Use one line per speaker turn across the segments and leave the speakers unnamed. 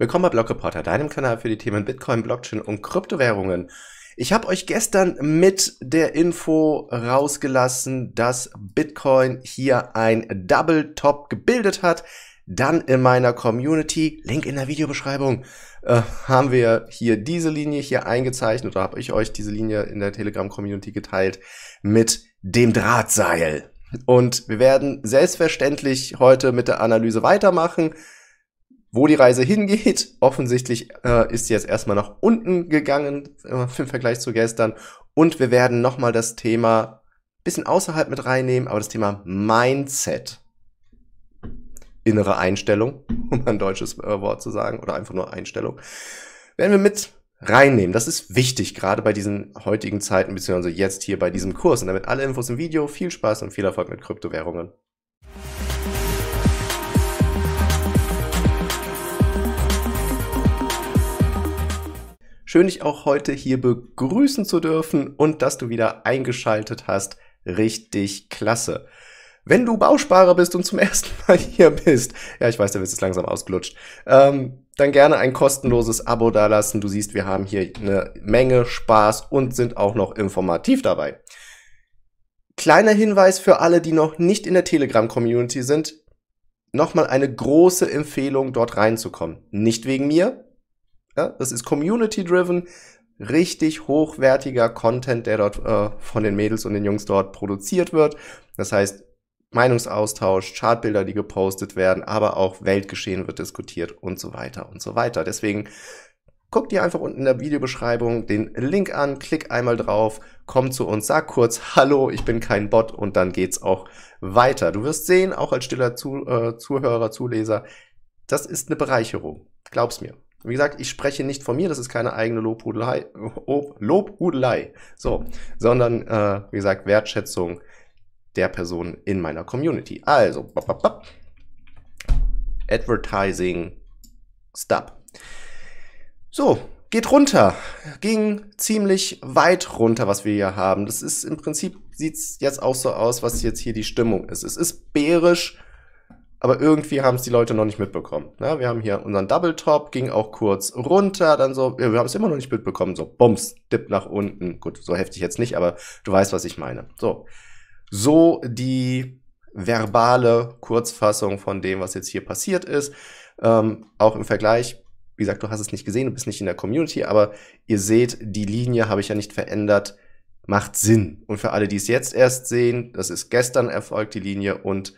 Willkommen bei Block Reporter, deinem Kanal für die Themen Bitcoin, Blockchain und Kryptowährungen. Ich habe euch gestern mit der Info rausgelassen, dass Bitcoin hier ein Double Top gebildet hat. Dann in meiner Community, Link in der Videobeschreibung, äh, haben wir hier diese Linie hier eingezeichnet oder habe ich euch diese Linie in der Telegram-Community geteilt mit dem Drahtseil. Und wir werden selbstverständlich heute mit der Analyse weitermachen wo die Reise hingeht. Offensichtlich äh, ist sie jetzt erstmal nach unten gegangen äh, im Vergleich zu gestern. Und wir werden nochmal das Thema bisschen außerhalb mit reinnehmen, aber das Thema Mindset. Innere Einstellung, um ein deutsches äh, Wort zu sagen, oder einfach nur Einstellung. Werden wir mit reinnehmen. Das ist wichtig, gerade bei diesen heutigen Zeiten, beziehungsweise jetzt hier bei diesem Kurs. Und damit alle Infos im Video. Viel Spaß und viel Erfolg mit Kryptowährungen. Schön, dich auch heute hier begrüßen zu dürfen und dass du wieder eingeschaltet hast. Richtig klasse. Wenn du Bausparer bist und zum ersten Mal hier bist, ja, ich weiß, der Witz ist langsam ausgelutscht, ähm, dann gerne ein kostenloses Abo dalassen. Du siehst, wir haben hier eine Menge Spaß und sind auch noch informativ dabei. Kleiner Hinweis für alle, die noch nicht in der Telegram-Community sind. Nochmal eine große Empfehlung, dort reinzukommen. Nicht wegen mir, das ist community-driven, richtig hochwertiger Content, der dort äh, von den Mädels und den Jungs dort produziert wird. Das heißt, Meinungsaustausch, Chartbilder, die gepostet werden, aber auch Weltgeschehen wird diskutiert und so weiter und so weiter. Deswegen guck dir einfach unten in der Videobeschreibung den Link an, klick einmal drauf, komm zu uns, sag kurz Hallo, ich bin kein Bot und dann geht's auch weiter. Du wirst sehen, auch als stiller zu äh, Zuhörer, Zuleser, das ist eine Bereicherung. Glaub's mir. Wie gesagt, ich spreche nicht von mir, das ist keine eigene Lobhudelei, Lobhudelei so, sondern äh, wie gesagt, Wertschätzung der Personen in meiner Community. Also, bop, bop, bop. Advertising Stub. So, geht runter. Ging ziemlich weit runter, was wir hier haben. Das ist im Prinzip, sieht es jetzt auch so aus, was jetzt hier die Stimmung ist. Es ist bärisch aber irgendwie haben es die Leute noch nicht mitbekommen. Na, ne? wir haben hier unseren Double Top, ging auch kurz runter, dann so, ja, wir haben es immer noch nicht mitbekommen, so Bums, Dip nach unten. Gut, so heftig jetzt nicht, aber du weißt, was ich meine. So, so die verbale Kurzfassung von dem, was jetzt hier passiert ist. Ähm, auch im Vergleich, wie gesagt, du hast es nicht gesehen, du bist nicht in der Community, aber ihr seht, die Linie habe ich ja nicht verändert, macht Sinn. Und für alle, die es jetzt erst sehen, das ist gestern erfolgt, die Linie und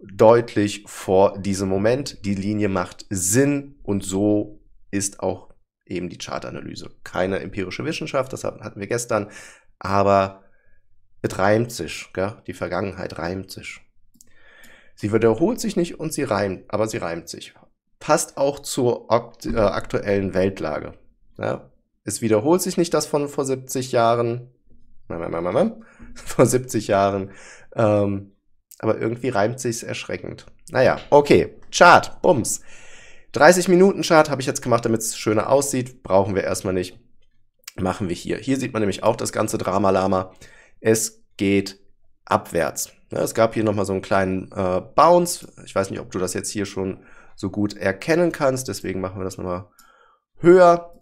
deutlich vor diesem Moment. Die Linie macht Sinn und so ist auch eben die Chartanalyse. Keine empirische Wissenschaft, das hatten wir gestern, aber es reimt sich. Gell? Die Vergangenheit reimt sich. Sie wiederholt sich nicht und sie reimt, aber sie reimt sich. Passt auch zur äh, aktuellen Weltlage. Ja? Es wiederholt sich nicht das von vor 70 Jahren. Vor 70 Jahren. Ähm, aber irgendwie reimt sich's erschreckend. Naja, okay. Chart, Bums. 30 Minuten Chart habe ich jetzt gemacht, damit es schöner aussieht. Brauchen wir erstmal nicht. Machen wir hier. Hier sieht man nämlich auch das ganze Drama-Lama. Es geht abwärts. es gab hier nochmal so einen kleinen äh, Bounce. Ich weiß nicht, ob du das jetzt hier schon so gut erkennen kannst. Deswegen machen wir das nochmal höher.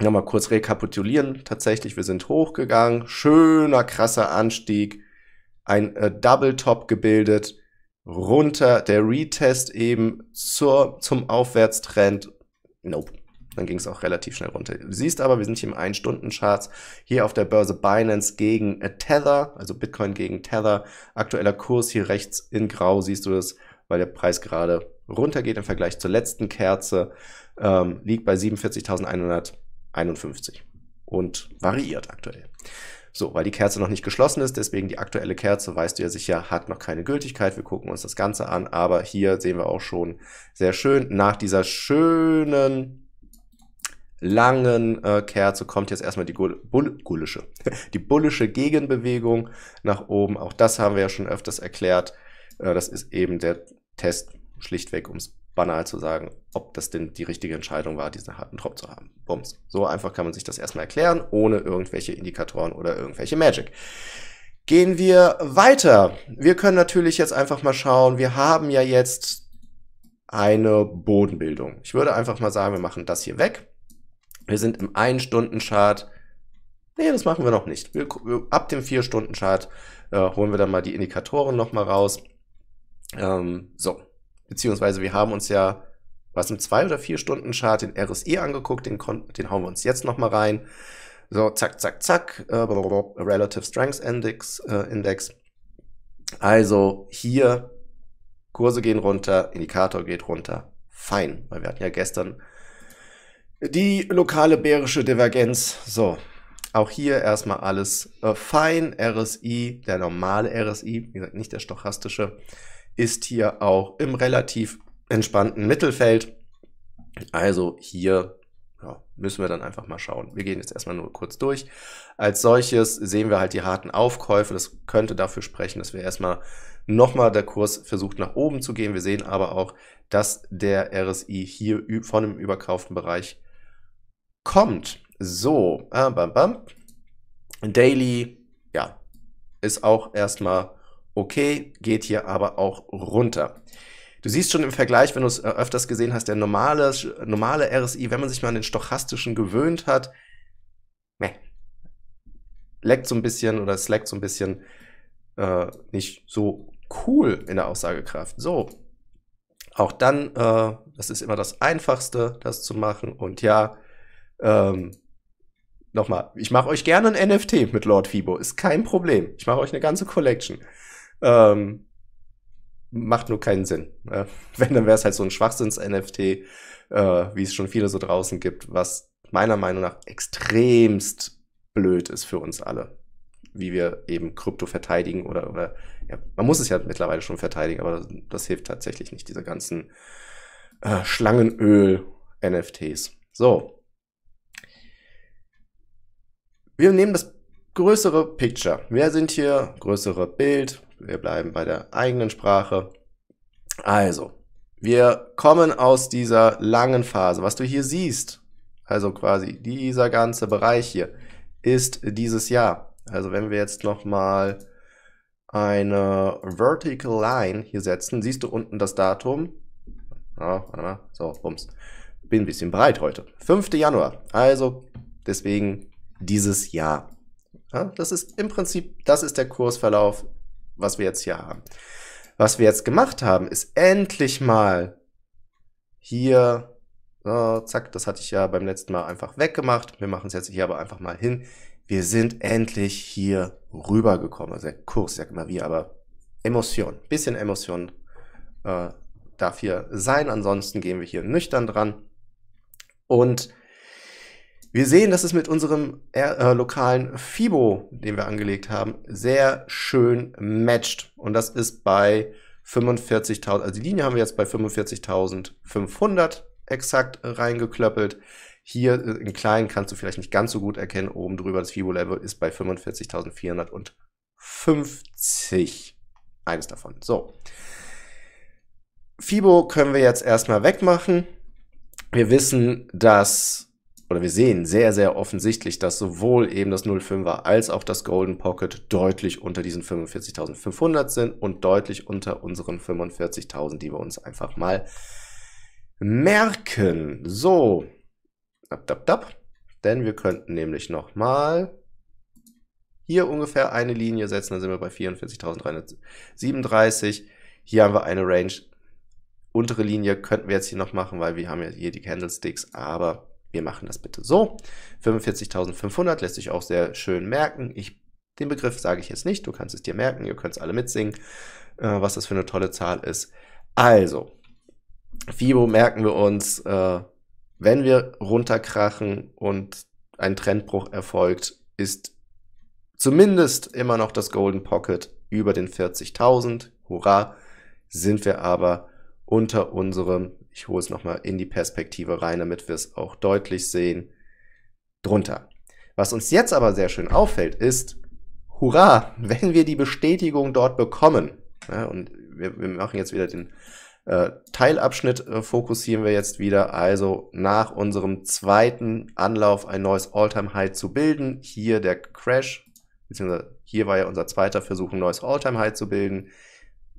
Nochmal kurz rekapitulieren. Tatsächlich, wir sind hochgegangen. Schöner, krasser Anstieg ein äh, Double Top gebildet, runter, der Retest eben zur, zum Aufwärtstrend. Nope. Dann ging es auch relativ schnell runter. Du siehst aber, wir sind hier im 1 stunden charts hier auf der Börse Binance gegen äh, Tether, also Bitcoin gegen Tether. Aktueller Kurs hier rechts in Grau, siehst du das, weil der Preis gerade runtergeht im Vergleich zur letzten Kerze, ähm, liegt bei 47.151 und variiert aktuell. So, weil die Kerze noch nicht geschlossen ist, deswegen die aktuelle Kerze, weißt du ja sicher, hat noch keine Gültigkeit. Wir gucken uns das Ganze an, aber hier sehen wir auch schon sehr schön nach dieser schönen langen äh, Kerze kommt jetzt erstmal die Gull Bull Gullische, die bullische Gegenbewegung nach oben. Auch das haben wir ja schon öfters erklärt. Äh, das ist eben der Test schlichtweg, um es banal zu sagen, ob das denn die richtige Entscheidung war, diesen harten Drop zu haben. Bums. So einfach kann man sich das erstmal erklären, ohne irgendwelche Indikatoren oder irgendwelche Magic. Gehen wir weiter. Wir können natürlich jetzt einfach mal schauen. Wir haben ja jetzt eine Bodenbildung. Ich würde einfach mal sagen, wir machen das hier weg. Wir sind im 1-Stunden-Chart. Nee, das machen wir noch nicht. Wir, ab dem 4-Stunden-Chart äh, holen wir dann mal die Indikatoren nochmal raus. Ähm, so, beziehungsweise wir haben uns ja was im zwei oder vier Stunden Chart den RSI angeguckt, den, den hauen wir uns jetzt noch mal rein. So zack zack zack äh, Relative strength Index, äh, Index. Also hier Kurse gehen runter, Indikator geht runter. Fein, weil wir hatten ja gestern die lokale bärische Divergenz. So, auch hier erstmal alles äh, fein. RSI, der normale RSI, wie gesagt, nicht der stochastische ist hier auch im relativ entspannten Mittelfeld. Also hier ja, müssen wir dann einfach mal schauen. Wir gehen jetzt erstmal nur kurz durch. Als solches sehen wir halt die harten Aufkäufe. Das könnte dafür sprechen, dass wir erstmal nochmal der Kurs versucht nach oben zu gehen. Wir sehen aber auch, dass der RSI hier von dem überkauften Bereich kommt. So, ah, bam, bam. Daily, ja, ist auch erstmal Okay, geht hier aber auch runter. Du siehst schon im Vergleich, wenn du es äh, öfters gesehen hast, der normale, normale RSI, wenn man sich mal an den stochastischen gewöhnt hat, meh, leckt so ein bisschen oder es leckt so ein bisschen äh, nicht so cool in der Aussagekraft. So, auch dann, äh, das ist immer das Einfachste, das zu machen. Und ja, ähm, nochmal, ich mache euch gerne ein NFT mit Lord Fibo, ist kein Problem. Ich mache euch eine ganze Collection. Ähm, macht nur keinen Sinn. Ne? Wenn, dann wäre es halt so ein Schwachsinns-NFT, äh, wie es schon viele so draußen gibt, was meiner Meinung nach extremst blöd ist für uns alle. Wie wir eben Krypto verteidigen oder, oder ja, man muss es ja mittlerweile schon verteidigen, aber das, das hilft tatsächlich nicht, diese ganzen äh, Schlangenöl-NFTs. So. Wir nehmen das größere Picture. Wir sind hier größere Bild, wir bleiben bei der eigenen Sprache. Also, wir kommen aus dieser langen Phase. Was du hier siehst, also quasi dieser ganze Bereich hier, ist dieses Jahr. Also wenn wir jetzt nochmal eine Vertical Line hier setzen, siehst du unten das Datum. Ja, warte mal. So, bums. Bin ein bisschen breit heute. 5. Januar. Also deswegen dieses Jahr. Ja, das ist im Prinzip, das ist der Kursverlauf was wir jetzt hier haben. Was wir jetzt gemacht haben, ist endlich mal hier, so, zack, das hatte ich ja beim letzten Mal einfach weggemacht. Wir machen es jetzt hier aber einfach mal hin. Wir sind endlich hier rübergekommen. Also der Kurs, sag mal wie, aber Emotion, bisschen Emotion äh, darf hier sein. Ansonsten gehen wir hier nüchtern dran. Und wir sehen, dass es mit unserem äh, äh, lokalen FIBO, den wir angelegt haben, sehr schön matcht. Und das ist bei 45.000, also die Linie haben wir jetzt bei 45.500 exakt reingeklöppelt. Hier äh, in klein kannst du vielleicht nicht ganz so gut erkennen, oben drüber das FIBO-Level ist bei 45.450. Eines davon. So. FIBO können wir jetzt erstmal wegmachen. Wir wissen, dass oder wir sehen sehr, sehr offensichtlich, dass sowohl eben das 05er als auch das Golden Pocket deutlich unter diesen 45.500 sind und deutlich unter unseren 45.000, die wir uns einfach mal merken. So, dab, dab, dab. denn wir könnten nämlich nochmal hier ungefähr eine Linie setzen, dann sind wir bei 44.337. Hier haben wir eine Range. Untere Linie könnten wir jetzt hier noch machen, weil wir haben ja hier die Candlesticks, aber wir machen das bitte so. 45.500 lässt sich auch sehr schön merken. Ich, den Begriff sage ich jetzt nicht, du kannst es dir merken, ihr könnt es alle mitsingen, äh, was das für eine tolle Zahl ist. Also, FIBO merken wir uns, äh, wenn wir runterkrachen und ein Trendbruch erfolgt, ist zumindest immer noch das Golden Pocket über den 40.000. Hurra! Sind wir aber unter unserem ich hole es nochmal in die Perspektive rein, damit wir es auch deutlich sehen. Drunter. Was uns jetzt aber sehr schön auffällt, ist, hurra, wenn wir die Bestätigung dort bekommen. Ja, und wir, wir, machen jetzt wieder den äh, Teilabschnitt, äh, fokussieren wir jetzt wieder. Also nach unserem zweiten Anlauf ein neues All-Time-High zu bilden. Hier der Crash, beziehungsweise hier war ja unser zweiter Versuch, ein neues All-Time-High zu bilden.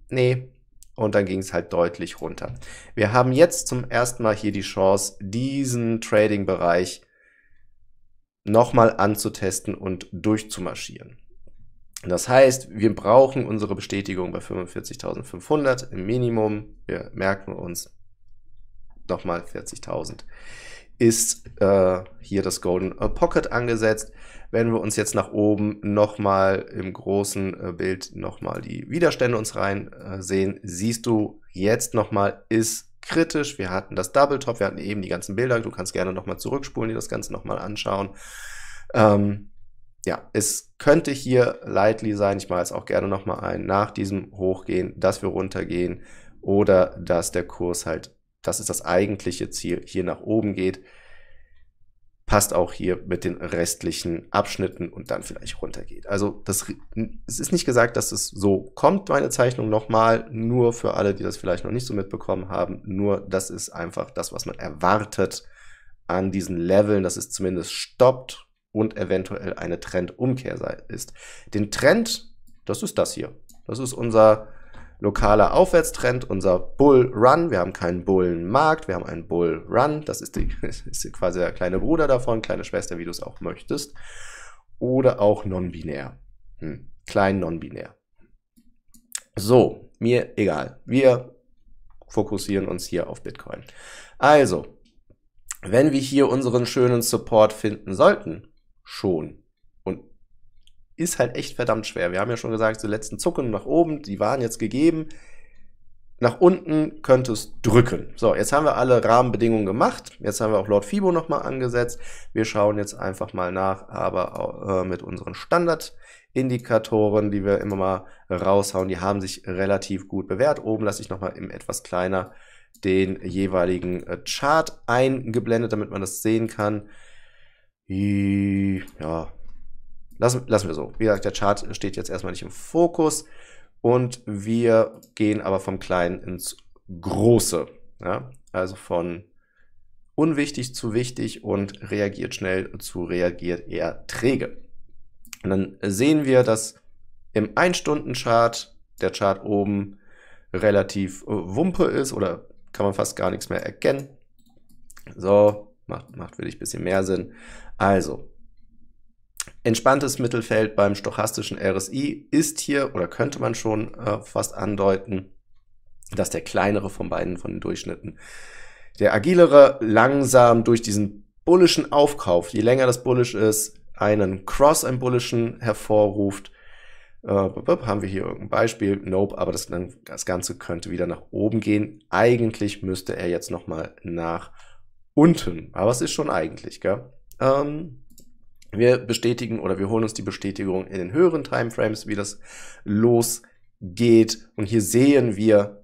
Nee, und dann ging es halt deutlich runter. Wir haben jetzt zum ersten Mal hier die Chance, diesen Trading-Bereich nochmal anzutesten und durchzumarschieren. Das heißt, wir brauchen unsere Bestätigung bei 45.500 im Minimum. Wir merken uns nochmal 40.000 ist äh, hier das Golden Pocket angesetzt werden wir uns jetzt nach oben nochmal im großen äh, Bild nochmal die Widerstände uns rein äh, sehen. Siehst du jetzt nochmal, ist kritisch. Wir hatten das Double Top, wir hatten eben die ganzen Bilder. Du kannst gerne nochmal zurückspulen, dir das Ganze nochmal anschauen. Ähm, ja, es könnte hier Lightly sein. Ich mache es auch gerne nochmal ein. Nach diesem Hochgehen, dass wir runtergehen oder dass der Kurs halt, das ist das eigentliche Ziel, hier nach oben geht passt auch hier mit den restlichen Abschnitten und dann vielleicht runtergeht. Also das, es ist nicht gesagt, dass es so kommt, meine Zeichnung nochmal, nur für alle, die das vielleicht noch nicht so mitbekommen haben, nur das ist einfach das, was man erwartet an diesen Leveln, dass es zumindest stoppt und eventuell eine Trendumkehr ist. Den Trend, das ist das hier. Das ist unser lokaler Aufwärtstrend, unser Bull Run. Wir haben keinen Bullenmarkt, wir haben einen Bull Run. Das ist, die, ist quasi der kleine Bruder davon, kleine Schwester, wie du es auch möchtest. Oder auch non-binär. Hm. Klein non-binär. So, mir egal. Wir fokussieren uns hier auf Bitcoin. Also, wenn wir hier unseren schönen Support finden sollten, schon ist halt echt verdammt schwer. Wir haben ja schon gesagt, die letzten Zucken nach oben, die waren jetzt gegeben. Nach unten könnte es drücken. So, jetzt haben wir alle Rahmenbedingungen gemacht. Jetzt haben wir auch Lord Fibo nochmal angesetzt. Wir schauen jetzt einfach mal nach, aber äh, mit unseren Standardindikatoren, die wir immer mal raushauen, die haben sich relativ gut bewährt. Oben lasse ich nochmal im etwas kleiner den jeweiligen äh, Chart eingeblendet, damit man das sehen kann. Ja, Lassen, lassen wir so. Wie gesagt, der Chart steht jetzt erstmal nicht im Fokus und wir gehen aber vom Kleinen ins Große. Ja? Also von unwichtig zu wichtig und reagiert schnell zu reagiert eher träge. Und dann sehen wir, dass im 1-Stunden-Chart der Chart oben relativ äh, wumpe ist oder kann man fast gar nichts mehr erkennen. So, macht, macht wirklich ein bisschen mehr Sinn. Also, Entspanntes Mittelfeld beim stochastischen RSI ist hier oder könnte man schon äh, fast andeuten, dass der kleinere von beiden von den Durchschnitten. Der agilere langsam durch diesen bullischen Aufkauf, je länger das bullisch ist, einen Cross, einen bullischen hervorruft. Äh, haben wir hier irgendein Beispiel? Nope, aber das, das Ganze könnte wieder nach oben gehen. Eigentlich müsste er jetzt nochmal nach unten. Aber es ist schon eigentlich, gell? Ähm, wir bestätigen oder wir holen uns die Bestätigung in den höheren Timeframes, wie das losgeht. Und hier sehen wir,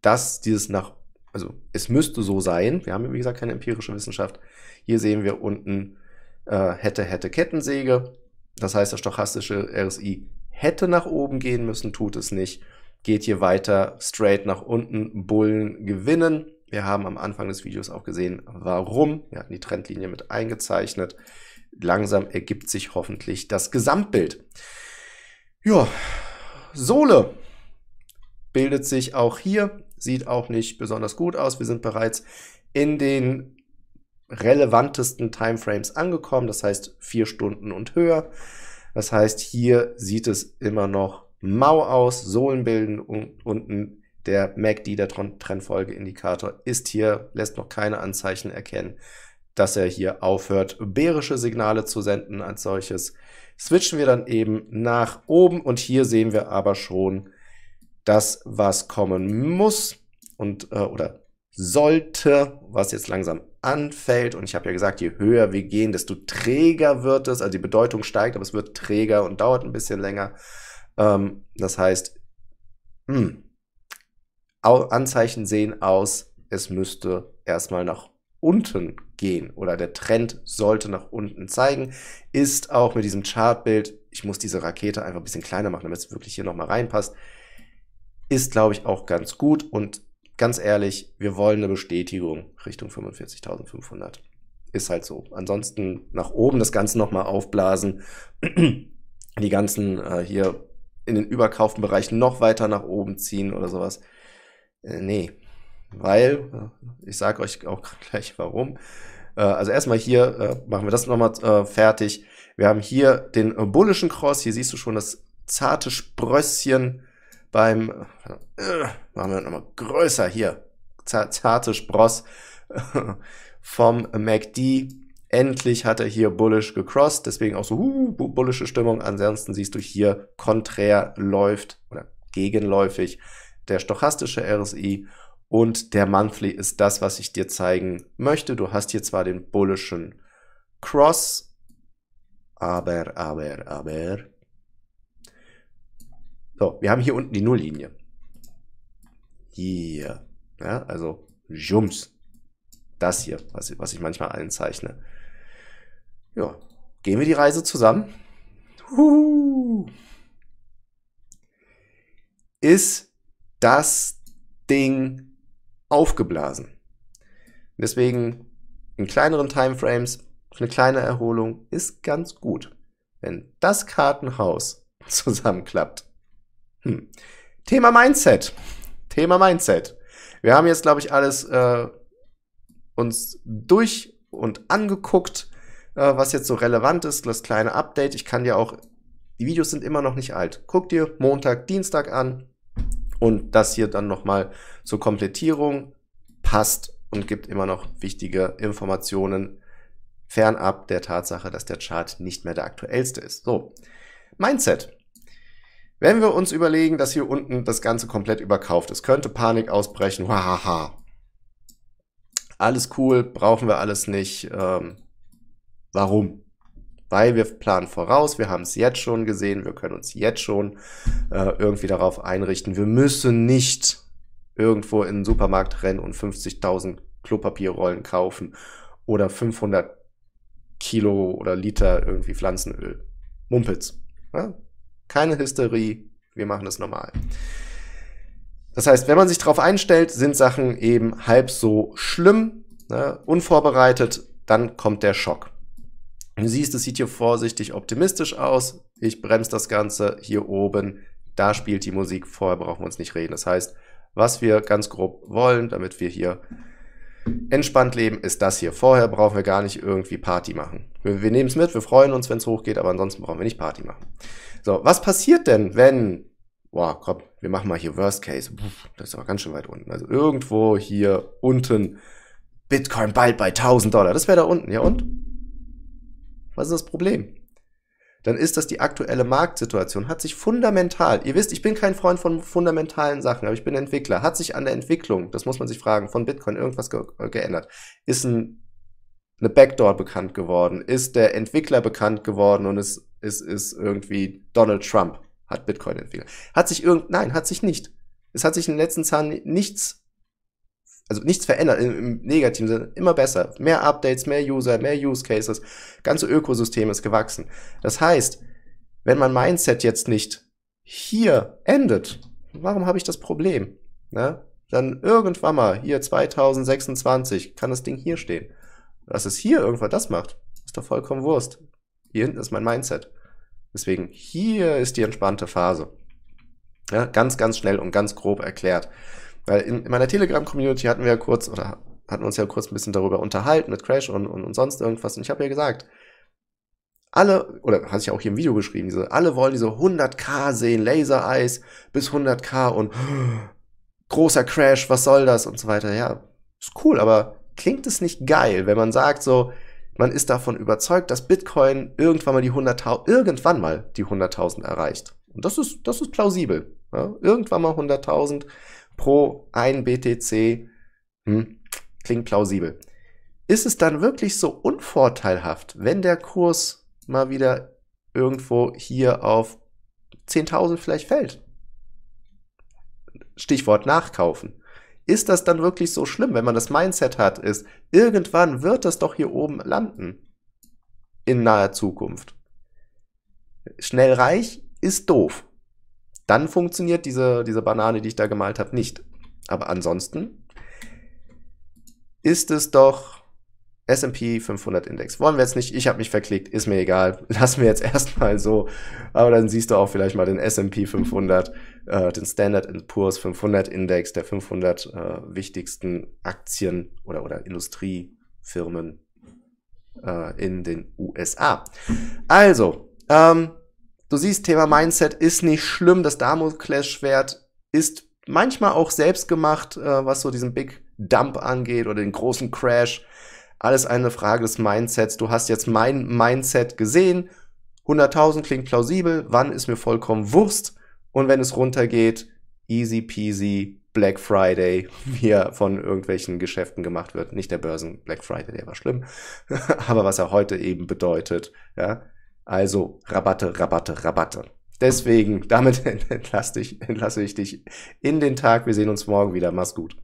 dass dieses nach, also es müsste so sein, wir haben ja wie gesagt keine empirische Wissenschaft, hier sehen wir unten äh, hätte, hätte Kettensäge. Das heißt, das stochastische RSI hätte nach oben gehen müssen, tut es nicht. Geht hier weiter straight nach unten, Bullen gewinnen. Wir haben am Anfang des Videos auch gesehen, warum. Wir hatten die Trendlinie mit eingezeichnet. Langsam ergibt sich hoffentlich das Gesamtbild. Ja, Sohle bildet sich auch hier, sieht auch nicht besonders gut aus. Wir sind bereits in den relevantesten Timeframes angekommen, das heißt vier Stunden und höher. Das heißt, hier sieht es immer noch mau aus, Sohlen bilden und unten der MACD, der Trendfolgeindikator, ist hier, lässt noch keine Anzeichen erkennen, dass er hier aufhört, bärische Signale zu senden als solches. Switchen wir dann eben nach oben und hier sehen wir aber schon das, was kommen muss und äh, oder sollte, was jetzt langsam anfällt. Und ich habe ja gesagt, je höher wir gehen, desto träger wird es. Also die Bedeutung steigt, aber es wird träger und dauert ein bisschen länger. Ähm, das heißt, mh, hm, Anzeichen sehen aus, es müsste erstmal nach unten gehen oder der Trend sollte nach unten zeigen, ist auch mit diesem Chartbild, ich muss diese Rakete einfach ein bisschen kleiner machen, damit es wirklich hier nochmal reinpasst, ist, glaube ich, auch ganz gut und ganz ehrlich, wir wollen eine Bestätigung Richtung 45.500. Ist halt so. Ansonsten nach oben das Ganze nochmal aufblasen, die ganzen äh, hier in den überkauften Bereichen noch weiter nach oben ziehen oder sowas. Äh, nee, weil, äh, ich sage euch auch gleich warum. Äh, also erstmal hier machen wir das nochmal fertig. Wir haben hier den bullischen Cross. Hier siehst du schon das zarte Sprösschen beim, machen wir nochmal größer hier, zarte Spross vom MACD. Endlich hat er hier bullish gecrossed, deswegen auch so uh, bullische Stimmung. Ansonsten siehst du hier konträr läuft oder gegenläufig der stochastische RSI und der Monthly ist das, was ich dir zeigen möchte. Du hast hier zwar den bullischen Cross, aber, aber, aber. So, wir haben hier unten die Nulllinie. Hier. Ja, also Jums. Das hier, was, was ich manchmal einzeichne. Ja, gehen wir die Reise zusammen. Huhu. Ist das Ding aufgeblasen. Deswegen in kleineren Timeframes eine kleine Erholung ist ganz gut. Wenn das Kartenhaus zusammenklappt. Hm. Thema Mindset. Thema Mindset. Wir haben jetzt, glaube ich, alles äh, uns durch und angeguckt, äh, was jetzt so relevant ist. Das kleine Update. Ich kann dir auch, die Videos sind immer noch nicht alt. Guck dir Montag, Dienstag an. Und das hier dann nochmal zur Komplettierung passt und gibt immer noch wichtige Informationen fernab der Tatsache, dass der Chart nicht mehr der aktuellste ist. So, Mindset. Wenn wir uns überlegen, dass hier unten das Ganze komplett überkauft ist, könnte Panik ausbrechen, hahaha. Alles cool, brauchen wir alles nicht. Ähm, warum? Weil wir planen voraus, wir haben es jetzt schon gesehen, wir können uns jetzt schon äh, irgendwie darauf einrichten. Wir müssen nicht irgendwo in den Supermarkt rennen und 50.000 Klopapierrollen kaufen oder 500 Kilo oder Liter irgendwie Pflanzenöl. Mumpels. Ne? Ja? Keine Hysterie, wir machen es normal. Das heißt, wenn man sich darauf einstellt, sind Sachen eben halb so schlimm, ne? unvorbereitet, dann kommt der Schock. Du siehst, es sieht hier vorsichtig optimistisch aus. Ich bremse das Ganze hier oben. Da spielt die Musik. Vorher brauchen wir uns nicht reden. Das heißt, was wir ganz grob wollen, damit wir hier entspannt leben, ist das hier. Vorher brauchen wir gar nicht irgendwie Party machen. Wir, wir nehmen es mit, wir freuen uns, wenn es hochgeht, aber ansonsten brauchen wir nicht Party machen. So, was passiert denn, wenn... Boah, komm, wir machen mal hier Worst Case. Das ist aber ganz schön weit unten. Also irgendwo hier unten Bitcoin bald bei 1000 Dollar. Das wäre da unten, ja und? Was ist das Problem? Dann ist das die aktuelle Marktsituation. Hat sich fundamental, ihr wisst, ich bin kein Freund von fundamentalen Sachen, aber ich bin Entwickler. Hat sich an der Entwicklung, das muss man sich fragen, von Bitcoin irgendwas ge äh, geändert? Ist ein, eine Backdoor bekannt geworden? Ist der Entwickler bekannt geworden und es ist, ist, irgendwie Donald Trump hat Bitcoin entwickelt? Hat sich irgend, nein, hat sich nicht. Es hat sich in den letzten Zahlen nichts also nichts verändert im, im negativen Sinne, immer besser. Mehr Updates, mehr User, mehr Use Cases. Ganze Ökosystem ist gewachsen. Das heißt, wenn mein Mindset jetzt nicht hier endet, warum habe ich das Problem? Ne? Dann irgendwann mal hier 2026 kann das Ding hier stehen. Dass es hier irgendwann das macht, ist doch vollkommen Wurst. Hier hinten ist mein Mindset. Deswegen, hier ist die entspannte Phase. Ja, ganz, ganz schnell und ganz grob erklärt. Weil in, in meiner Telegram-Community hatten wir ja kurz, oder hatten uns ja kurz ein bisschen darüber unterhalten mit Crash und, und, und sonst irgendwas. Und ich habe ja gesagt, alle, oder hatte ich auch hier im Video geschrieben, diese, alle wollen diese 100k sehen, Laser Eyes bis 100k und großer Crash, was soll das und so weiter. Ja, ist cool, aber klingt es nicht geil, wenn man sagt so, man ist davon überzeugt, dass Bitcoin irgendwann mal die 100.000, irgendwann mal die 100.000 erreicht. Und das ist, das ist plausibel. Ja? Irgendwann mal 100.000 pro 1 BTC. Hm, klingt plausibel. Ist es dann wirklich so unvorteilhaft, wenn der Kurs mal wieder irgendwo hier auf 10.000 vielleicht fällt? Stichwort nachkaufen. Ist das dann wirklich so schlimm, wenn man das Mindset hat, ist, irgendwann wird das doch hier oben landen. In naher Zukunft. Schnell reich ist doof. Dann funktioniert diese, diese Banane, die ich da gemalt habe, nicht. Aber ansonsten ist es doch S&P 500 Index. Wollen wir jetzt nicht, ich habe mich verklickt, ist mir egal. Lassen wir jetzt erstmal so. Aber dann siehst du auch vielleicht mal den S&P 500, äh, den Standard Poor's 500 Index der 500 äh, wichtigsten Aktien oder, oder Industriefirmen äh, in den USA. Also, ähm, Du siehst, Thema Mindset ist nicht schlimm. Das Damoklesschwert ist manchmal auch selbst gemacht, äh, was so diesen Big Dump angeht oder den großen Crash. Alles eine Frage des Mindsets. Du hast jetzt mein Mindset gesehen. 100.000 klingt plausibel. Wann ist mir vollkommen Wurst? Und wenn es runtergeht, easy peasy, Black Friday, wie er von irgendwelchen Geschäften gemacht wird. Nicht der Börsen Black Friday, der war schlimm. Aber was er heute eben bedeutet, ja, also Rabatte, Rabatte, Rabatte. Deswegen, damit entlasse ich, entlasse ich dich in den Tag. Wir sehen uns morgen wieder. Mach's gut.